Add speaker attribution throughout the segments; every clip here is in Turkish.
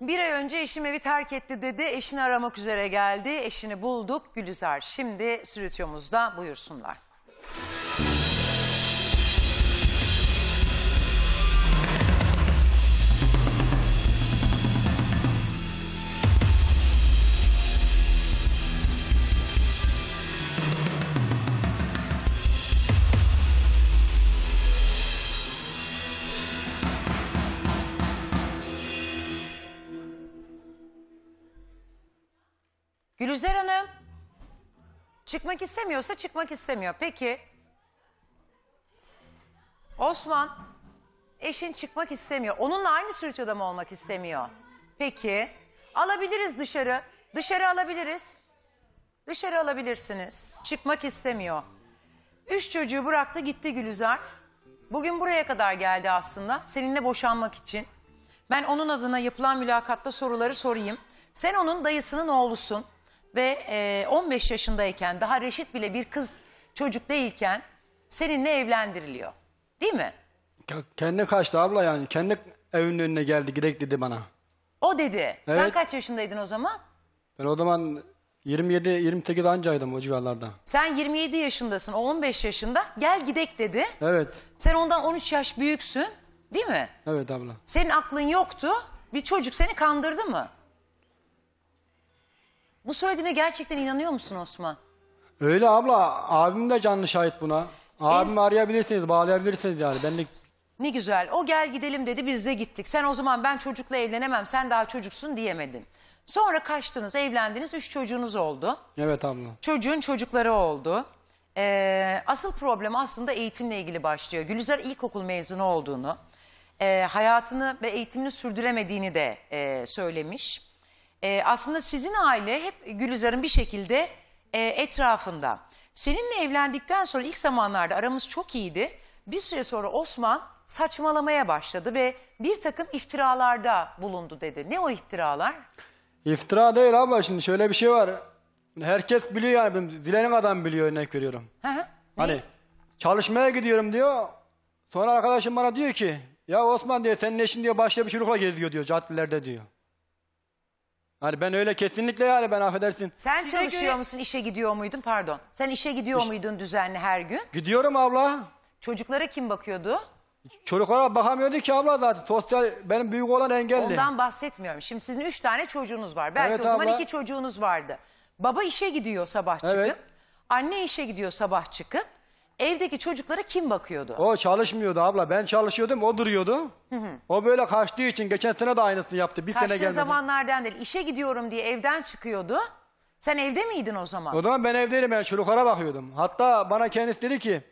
Speaker 1: Bir ay önce eşim evi terk etti dedi. Eşini aramak üzere geldi. Eşini bulduk. Gülizar şimdi stüdyomuzda buyursunlar. Gülizar Hanım. Çıkmak istemiyorsa çıkmak istemiyor. Peki. Osman. Eşin çıkmak istemiyor. Onunla aynı stüdyoda mı olmak istemiyor? Peki. Alabiliriz dışarı. Dışarı alabiliriz. Dışarı alabilirsiniz. Çıkmak istemiyor. Üç çocuğu bıraktı gitti Gülizar. Bugün buraya kadar geldi aslında. Seninle boşanmak için. Ben onun adına yapılan mülakatta soruları sorayım. Sen onun dayısının oğlusun ve e, 15 yaşındayken daha reşit bile bir kız çocuk değilken seninle evlendiriliyor. Değil mi?
Speaker 2: Ke- Kendi kaçtı abla yani. Kendi evinin önüne geldi gidek dedi bana.
Speaker 1: O dedi. Sen kaç yaşındaydın o zaman?
Speaker 2: Ben o zaman 27-28 ancaydım o civarlarda.
Speaker 1: Sen 27 yaşındasın, o 15 yaşında. Gel gidek dedi. Evet. Sen ondan 13 yaş büyüksün, değil mi? Evet abla. Senin aklın yoktu. Bir çocuk seni kandırdı mı? Bu söylediğine gerçekten inanıyor musun Osman?
Speaker 2: Öyle abla abim de canlı şahit buna. Abimi arayabilirsiniz bağlayabilirsiniz yani benlik.
Speaker 1: Ne güzel o gel gidelim dedi biz de gittik. Sen o zaman ben çocukla evlenemem sen daha çocuksun diyemedin. Sonra kaçtınız evlendiniz üç çocuğunuz oldu. Evet abla. Çocuğun çocukları oldu. Ee, asıl problem aslında eğitimle ilgili başlıyor. Gülizar ilkokul mezunu olduğunu, e, hayatını ve eğitimini sürdüremediğini de e, söylemiş e, aslında sizin aile hep Gülizar'ın bir şekilde e, etrafında. Seninle evlendikten sonra ilk zamanlarda aramız çok iyiydi. Bir süre sonra Osman saçmalamaya başladı ve bir takım iftiralarda bulundu dedi. Ne o iftiralar?
Speaker 2: İftira değil abla şimdi şöyle bir şey var. Herkes biliyor yani benim dilenin adam biliyor örnek veriyorum.
Speaker 1: Hı hı. Hani
Speaker 2: çalışmaya gidiyorum diyor. Sonra arkadaşım bana diyor ki ya Osman diyor senin eşin diyor başka bir çocukla geziyor diyor caddelerde diyor. Hani ben öyle kesinlikle yani ben affedersin. Sen Size çalışıyor göre- musun,
Speaker 1: işe gidiyor muydun? Pardon. Sen işe gidiyor muydun düzenli her gün? Gidiyorum abla. Çocuklara kim bakıyordu?
Speaker 2: Çocuklara bakamıyordu ki abla zaten. Sosyal
Speaker 1: benim büyük olan engelli. Ondan bahsetmiyorum. Şimdi sizin üç tane çocuğunuz var. Belki Evet o zaman abla. iki çocuğunuz vardı. Baba işe gidiyor sabah çıkıp. Evet. Anne işe gidiyor sabah çıkıp. Evdeki çocuklara kim bakıyordu?
Speaker 2: O çalışmıyordu abla. Ben çalışıyordum, o duruyordu. O böyle kaçtığı için geçen sene de aynısını yaptı. Bir Kaçtığı sene gelmedi.
Speaker 1: zamanlardan değil. İşe gidiyorum diye evden çıkıyordu. Sen evde miydin o zaman? O
Speaker 2: zaman ben evdeydim, yani çocuklara bakıyordum. Hatta bana kendisi dedi ki,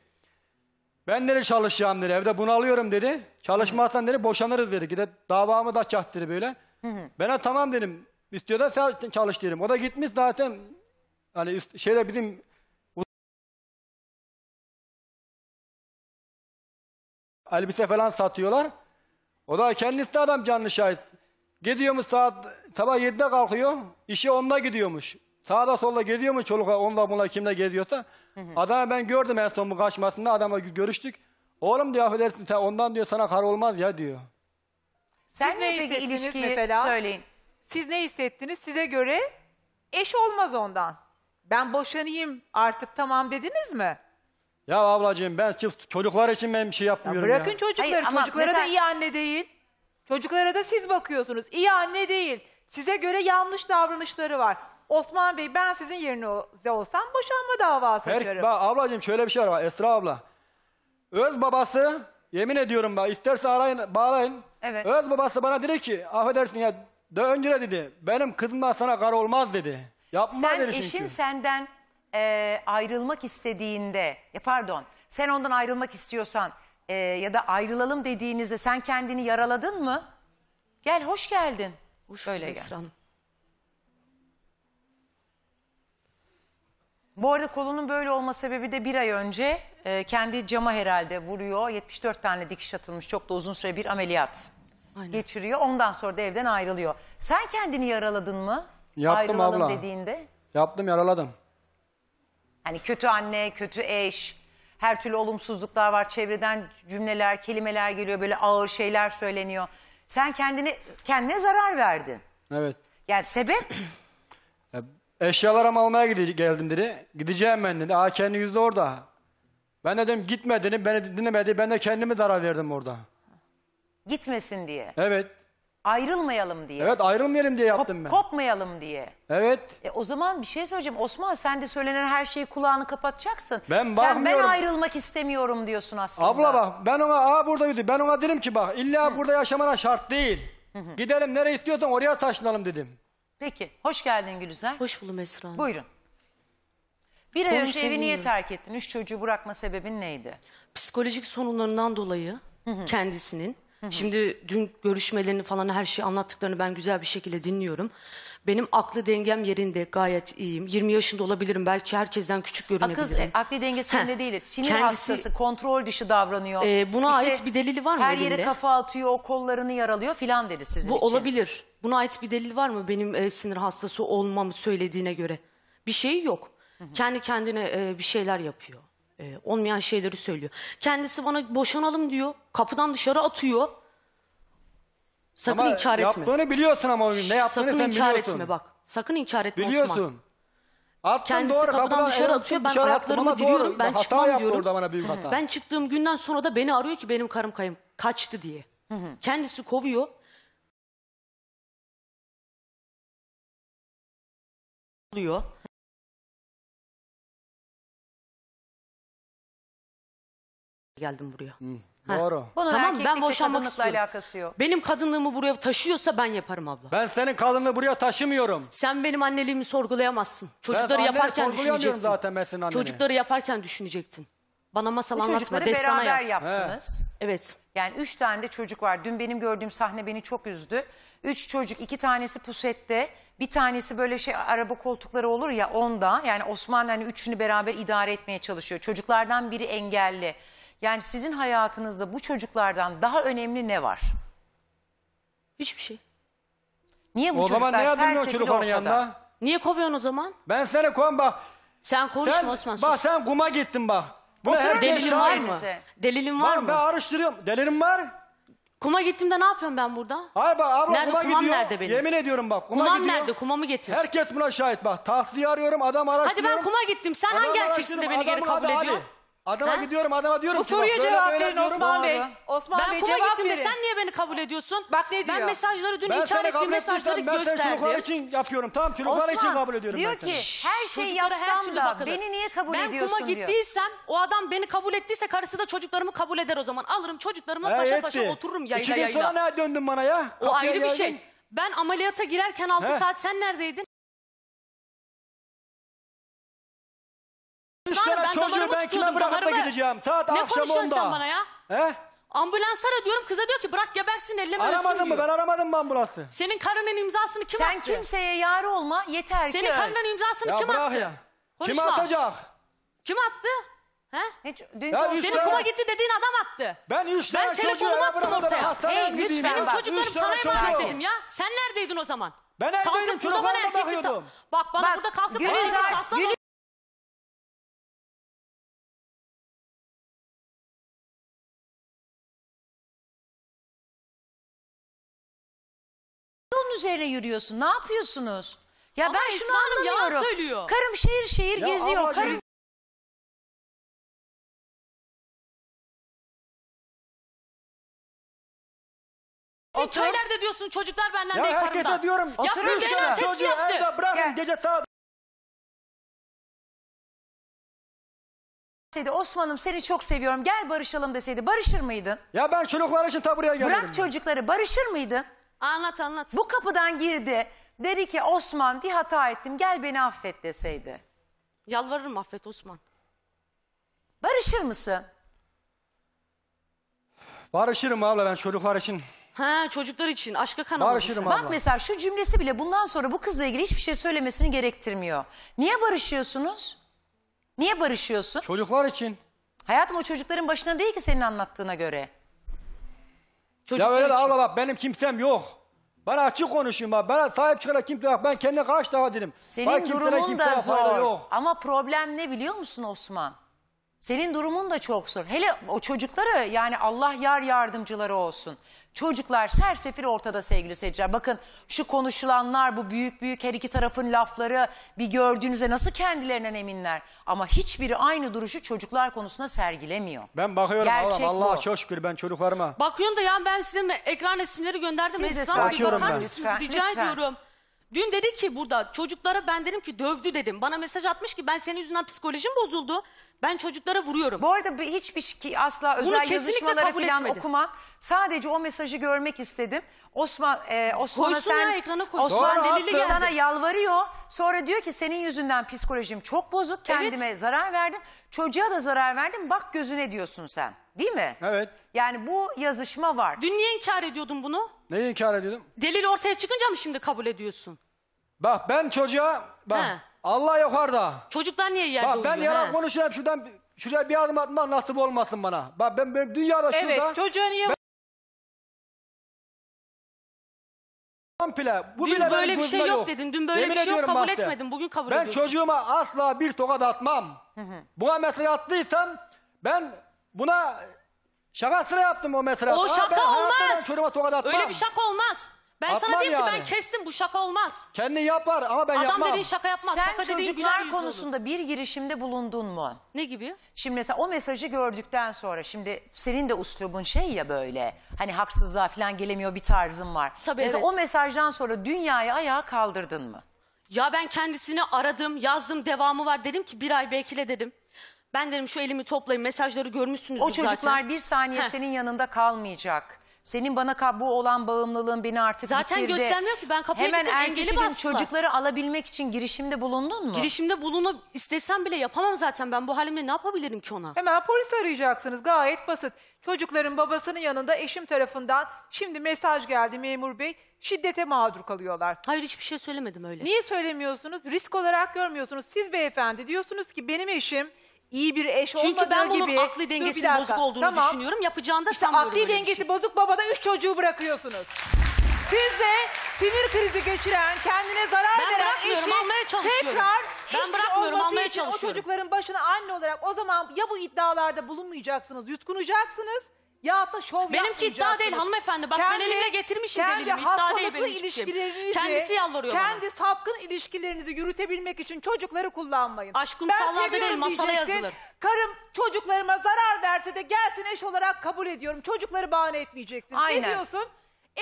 Speaker 2: ben dedi çalışacağım dedi, evde bunalıyorum dedi. Çalışmazsan dedi boşanırız dedi, gide davamı da açacak böyle. Ben de tamam dedim, istiyorsan sen çalış dedim. O da gitmiş zaten, hani şeyde bizim elbise falan satıyorlar. O da kendisi de adam canlı şahit. Gidiyormuş saat sabah 7'de kalkıyor. İşi onda gidiyormuş. Sağda solda geziyormuş çoluk onunla bununla kimle geziyorsa. Adamı ben gördüm en son bu kaçmasında adamla görüştük. Oğlum diyor affedersin sen ondan diyor sana kar olmaz ya diyor. Sen
Speaker 3: Siz ne peki hissettiniz ilişkiyi mesela? söyleyin. Siz ne hissettiniz? Size göre eş olmaz ondan. Ben boşanayım artık tamam dediniz mi?
Speaker 2: Ya ablacığım ben çocuklar için ben bir şey yapmıyorum ya. bırakın çocukları.
Speaker 3: Hayır, ama Çocuklara da iyi anne değil. Çocuklara da siz bakıyorsunuz. İyi anne değil. Size göre yanlış davranışları var. Osman Bey ben sizin yerinize olsam boşanma davası Her, açarım. bak
Speaker 2: ablacığım şöyle bir şey var Esra abla. Öz babası yemin ediyorum bak isterse arayın bağlayın. Evet. Öz babası bana dedi ki affedersin ya de önce de dedi benim kızımdan sana kar olmaz dedi. Yapma Sen dedi çünkü. eşin
Speaker 1: senden e, ayrılmak istediğinde, ya pardon sen ondan ayrılmak istiyorsan e, ya da ayrılalım dediğinizde sen kendini yaraladın mı? Gel hoş geldin. Hoş Böyle gel. Esra Hanım. Bu arada kolunun böyle olma sebebi de bir ay önce e, kendi cama herhalde vuruyor. 74 tane dikiş atılmış çok da uzun süre bir ameliyat Aynen. geçiriyor. Ondan sonra da evden ayrılıyor. Sen kendini yaraladın mı? Yaptım Ayrılalım abla. dediğinde.
Speaker 2: Yaptım yaraladım.
Speaker 1: Hani kötü anne, kötü eş, her türlü olumsuzluklar var. Çevreden cümleler, kelimeler geliyor. Böyle ağır şeyler söyleniyor. Sen kendine, kendine zarar verdin. Evet. Yani sebep?
Speaker 2: Ya, eşyalarımı almaya gide- geldim dedi. Gideceğim ben dedi. Aa kendi yüzde orada. Ben dedim gitme dedim. Beni dinlemedi. Ben de kendime zarar verdim orada.
Speaker 1: Gitmesin diye. Evet. Ayrılmayalım diye. Evet
Speaker 2: ayrılmayalım diye Kop- yaptım ben.
Speaker 1: kopmayalım diye. Evet. E, o zaman bir şey söyleyeceğim. Osman sen de söylenen her şeyi kulağını kapatacaksın. Ben Sen ben ayrılmak istemiyorum diyorsun aslında. Abla bak
Speaker 2: ben ona a burada yürüdü. Ben ona dedim ki bak illa burada yaşamana şart değil. Gidelim nereye istiyorsan oraya taşınalım dedim.
Speaker 1: Peki hoş geldin Gülüzer. Hoş buldum Esra Hanım. Buyurun. Bir ay önce evi niye terk ettin? Üç çocuğu bırakma sebebin neydi? Psikolojik sorunlarından dolayı
Speaker 4: kendisinin Şimdi dün görüşmelerini falan her şeyi anlattıklarını ben güzel bir şekilde dinliyorum. Benim aklı dengem yerinde gayet iyiyim. 20 yaşında olabilirim belki herkesten küçük görünebilirim. Akız, akli
Speaker 1: dengesi yerinde değil. Sinir Kendisi- hastası, kontrol dışı davranıyor. E, buna ait bir delili var mı Her yere kafa atıyor, kollarını yaralıyor filan dedi sizin Bu için.
Speaker 4: olabilir. Buna ait bir delil var mı benim e, sinir hastası olmamı söylediğine göre? Bir şeyi yok. Kendi kendine e, bir şeyler yapıyor e, olmayan şeyleri söylüyor. Kendisi bana boşanalım diyor. Kapıdan dışarı atıyor.
Speaker 2: Sakın Ama inkar etme. Yaptığını biliyorsun ama o ne yaptığını Sakın sen inkar biliyorsun. etme bak.
Speaker 4: Sakın inkar etme Biliyorsun. Osman.
Speaker 2: Attın Kendisi doğru, kapıdan kapıdan dışarı atıyor. Ben dışarı attım ayaklarımı diliyorum. Ben hata çıkmam yaptı diyorum. orada bana büyük hata. Ben
Speaker 4: çıktığım günden sonra da beni arıyor ki benim karım kayım kaçtı diye. Kendisi kovuyor. Oluyor. geldim buraya. Ha. Doğru.
Speaker 5: Bunun Tamam, ben boşanmak istiyorum.
Speaker 1: alakası yok.
Speaker 4: Benim kadınlığımı buraya taşıyorsa ben yaparım abla.
Speaker 2: Ben senin kadını
Speaker 4: buraya taşımıyorum. Sen benim anneliğimi sorgulayamazsın. Çocukları anneni yaparken düşünecektin. zaten
Speaker 2: ben anneni. Çocukları
Speaker 4: yaparken düşünecektin. Bana masal Bu anlatma, çocukları beraber yaz. yaptınız.
Speaker 1: Evet. Yani üç tane de çocuk var. Dün benim gördüğüm sahne beni çok üzdü. Üç çocuk, iki tanesi pusette, bir tanesi böyle şey araba koltukları olur ya onda. Yani Osman hani üçünü beraber idare etmeye çalışıyor. Çocuklardan biri engelli. Yani sizin hayatınızda bu çocuklardan daha önemli ne var? Hiçbir şey. Niye bu o çocuklar zaman ne her adımlıyorsun şekilde çocuk onun ortada? Niye kovuyorsun
Speaker 4: o
Speaker 2: zaman? Ben seni kovam bak. Sen konuşma Sen, Osman. sus. bak sen kuma gittin bak. Bu Oturur herkes musun? Delilin var mı? Ailesi. Delilin var Var, ben mı? araştırıyorum. Delilim var.
Speaker 4: Kuma gittim de ne yapıyorum
Speaker 2: ben burada? Hayır bak abla Nerede, kuma gidiyor. nerede benim? Yemin ediyorum bak kuma, Kumam gidiyor. nerede? Kumamı getir. Herkes buna şahit bak. Tahliye arıyorum adam araştırıyorum. Hadi ben kuma gittim. Sen Adam hangi gerçeksin de beni geri kabul adı- ediyor? Adama Ha? gidiyorum adama diyorum Bu ki bak böyle cevap böyle verin diyorum. Osman Bey. Bağırın. Osman Ben Bey kuma cevap gittim de sen
Speaker 4: niye beni kabul ediyorsun? Bak ne diyor. Ben mesajları dün Ben inkar seni ettiğim kabul mesajları ettiysem ben seni kabul gösterdim.
Speaker 2: için yapıyorum. Tamam çocuklar Osman için kabul ediyorum diyor ki her şeyi Çocuklara her yapsam türlü da beni niye kabul ben ediyorsun kuma diyor. gittiysem
Speaker 4: o adam beni kabul ettiyse karısı da çocuklarımı kabul eder o zaman. Alırım çocuklarımla paşa paşa otururum yayla İki gün yayla. sonra
Speaker 2: ne döndün bana ya? O ayrı bir şey.
Speaker 4: Ben ameliyata girerken 6 saat sen neredeydin?
Speaker 5: ben kime bırakıp da gideceğim? Saat ne akşam 10'da. Ne konuşuyorsun sen bana ya?
Speaker 2: He?
Speaker 4: Ambulansa diyorum kıza diyor ki bırak gebersin
Speaker 5: elleme Aramadın
Speaker 2: mı? Ben aramadım mı ambulansı?
Speaker 4: Senin karının imzasını kim sen attı? Sen kimseye yar olma yeter Senin ki. Senin karının imzasını ya kim attı? Ya.
Speaker 2: Kim atacak?
Speaker 4: Kim attı? He? Hiç, dün ya senin tane... kuma gitti dediğin adam attı.
Speaker 2: Ben üç ben telefonumu eve bırakmadım hastaneye hey, gideyim Benim ya. çocuklarım sana emanet dedim
Speaker 5: ya.
Speaker 4: Sen neredeydin o zaman?
Speaker 2: Ben evdeydim telefonuma
Speaker 5: bakıyordum. Bak bana Bak, burada kalkıp... Gülizar, Gülizar. üzerine yürüyorsun? Ne yapıyorsunuz? Ya Ama ben şunu Hanım anlamıyorum. söylüyor. Karım şehir şehir Ya geziyor. amacınız- Karım köylerde diyorsun çocuklar benden Ya değil herkese karımdan. diyorum. Ya Oturun bir Çocuğu yaptı. evde bırakın Gel. gece saat deseydi Osman'ım seni çok
Speaker 1: seviyorum gel barışalım deseydi barışır mıydın?
Speaker 2: Ya ben çocuklar için ta buraya geldim. Bırak
Speaker 1: çocukları barışır mıydın? Anlat anlat. Bu kapıdan girdi. Dedi ki Osman bir hata ettim gel beni affet deseydi. Yalvarırım affet Osman. Barışır mısın?
Speaker 2: Barışırım abla ben çocuklar için.
Speaker 4: Ha çocuklar için aşka kanamadım. Barışırım abla. Bak mesela
Speaker 1: şu cümlesi bile bundan sonra bu kızla ilgili hiçbir şey söylemesini gerektirmiyor. Niye barışıyorsunuz? Niye barışıyorsun? Çocuklar için. Hayatım o çocukların başına değil ki senin anlattığına göre.
Speaker 2: Çocuk Ya öyle de abla bak benim kimsem yok. Bana açık konuşayım bak. Bana sahip çıkarak kimse yok. Ben kendine kaç daha dedim. Senin Bana kimsene durumun da kimseye fayda
Speaker 1: Ama problem ne biliyor musun Osman? Senin durumun da çok zor. Hele o çocukları yani Allah yar yardımcıları olsun. Çocuklar sersefil ortada sevgili seyirciler. Bakın şu konuşulanlar bu büyük büyük her iki tarafın lafları bir gördüğünüzde nasıl kendilerinden eminler. Ama hiçbiri aynı duruşu çocuklar konusunda sergilemiyor.
Speaker 2: Ben bakıyorum Gerçek Allah çok şükür ben çocuklarıma.
Speaker 1: Bakıyorum
Speaker 4: da ya ben size ekran resimleri gönderdim. Siz de Esra bakıyorum bakar ben. mısınız? Lütfen, Rica lütfen. ediyorum. Dün dedi ki burada çocuklara ben dedim ki dövdü dedim. Bana mesaj atmış ki ben senin yüzünden psikolojim bozuldu. Ben çocuklara vuruyorum. Bu arada
Speaker 1: hiçbir ki asla özel kesinlikle yazışmaları kabul falan okumam. Sadece o mesajı görmek istedim. Osman e, Osman'a sen ya, ekrana Osman delili sana yalvarıyor. Sonra diyor ki senin yüzünden psikolojim çok bozuk. Kendime zarar verdim. Çocuğa da zarar verdim. Bak gözüne diyorsun sen. Değil mi? Evet. Yani bu yazışma var. Dün niye inkar ediyordun bunu?
Speaker 2: Neyi inkar ediyordum?
Speaker 4: Delil ortaya çıkınca mı şimdi kabul ediyorsun?
Speaker 2: Bak ben çocuğa bak He. Allah yukarıda. Çocuklar niye yerde Bak ben uyuyor, yalan konuşuyorum şuradan şuraya bir adım atmak nasip olmasın bana. Bak ben, ben dünyada Evet şurada çocuğa niye... Ben- komple bu dün bile böyle bir şey gözümde yok, dedin. Dün böyle Yemin bir şey yok kabul Mahsen. etmedin. Bugün kabul ben ediyorsun. çocuğuma asla bir tokat atmam. Buna mesaj attıysam ben Buna şakasına yaptım o mesela. O şaka olmaz. Öyle bir şaka
Speaker 4: olmaz. Ben sana Atmam diyeyim ki ben kestim bu şaka olmaz.
Speaker 1: Kendi yapar ama ben Adam yapmam. dediğin şaka yapmaz. Sen şaka dediğin çocuklar konusunda bir girişimde bulundun mu? Ne gibi? Şimdi mesela o mesajı gördükten sonra şimdi senin de uslubun şey ya böyle hani haksızlığa falan gelemiyor bir tarzın var. Tabii, mesela evet. o mesajdan sonra dünyayı ayağa kaldırdın mı?
Speaker 4: Ya ben kendisini aradım, yazdım, devamı var. Dedim ki bir ay bekle dedim. Ben dedim şu elimi toplayın mesajları
Speaker 1: görmüşsünüz O çocuklar zaten. bir saniye Heh. senin yanında kalmayacak. Senin bana bu olan bağımlılığın beni artık zaten bitirdi. Zaten göstermiyor ki ben kapıyı Hemen gittim, ertesi gün bastılar. çocukları alabilmek için girişimde
Speaker 4: bulundun mu? Girişimde bulunup istesem bile yapamam zaten ben bu halimle ne yapabilirim ki ona? Hemen polis
Speaker 3: arayacaksınız gayet basit. Çocukların babasının yanında eşim tarafından şimdi mesaj geldi memur bey şiddete mağdur kalıyorlar. Hayır hiçbir şey söylemedim öyle. Niye söylemiyorsunuz? Risk olarak görmüyorsunuz. Siz beyefendi diyorsunuz ki benim eşim iyi bir eş Çünkü ben bunun gibi... akli Dur, dengesinin dakika. bozuk olduğunu Tamam. düşünüyorum. Yapacağını da İşte sanmıyorum. akli dengesi şey. bozuk babada üç çocuğu bırakıyorsunuz. Siz de sinir krizi geçiren, kendine zarar Ben veren bırakmıyorum, eşi almaya çalışıyorum. tekrar Ben şey bırakmıyorum, olması almaya için o çocukların başına anne olarak o zaman ya bu iddialarda bulunmayacaksınız, yutkunacaksınız ya da şov Benimki iddia değil hanımefendi. Bak ben elimle getirmişim kendi delilimi. İddia değil ilişkilerinizi, Kendisi yalvarıyor kendi bana. sapkın ilişkilerinizi yürütebilmek için çocukları kullanmayın. Aşk kumsallarda değil masala yazılır. Karım çocuklarıma zarar verse de gelsin eş olarak kabul ediyorum. Çocukları bahane etmeyeceksin. Aynen. Ne diyorsun?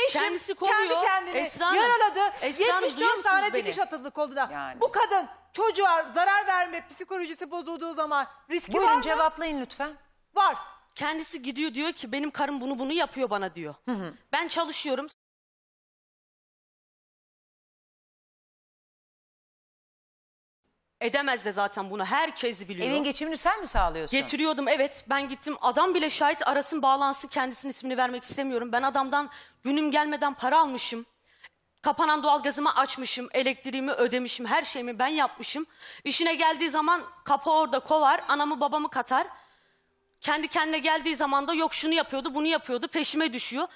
Speaker 1: Eşim Kendisi koruyor. kendi kendini Esra yaraladı. Esra 74 tane beni. dikiş atıldı koluna. Yani.
Speaker 3: Bu kadın
Speaker 4: çocuğa zarar verme psikolojisi bozulduğu zaman riski Buyurun, var mı? Buyurun cevaplayın lütfen. Var. Kendisi gidiyor diyor ki benim karım bunu bunu yapıyor bana diyor. Ben çalışıyorum. Edemez de zaten bunu herkes biliyor. Evin geçimini sen mi sağlıyorsun? Getiriyordum evet ben gittim adam bile şahit arasın bağlansın kendisinin ismini vermek istemiyorum. Ben adamdan günüm gelmeden para almışım. Kapanan doğalgazımı açmışım, elektriğimi ödemişim, her şeyimi ben yapmışım. İşine geldiği zaman kapı orada kovar, anamı babamı katar. Kendi kendine geldiği zaman da yok şunu yapıyordu, bunu yapıyordu, peşime düşüyor.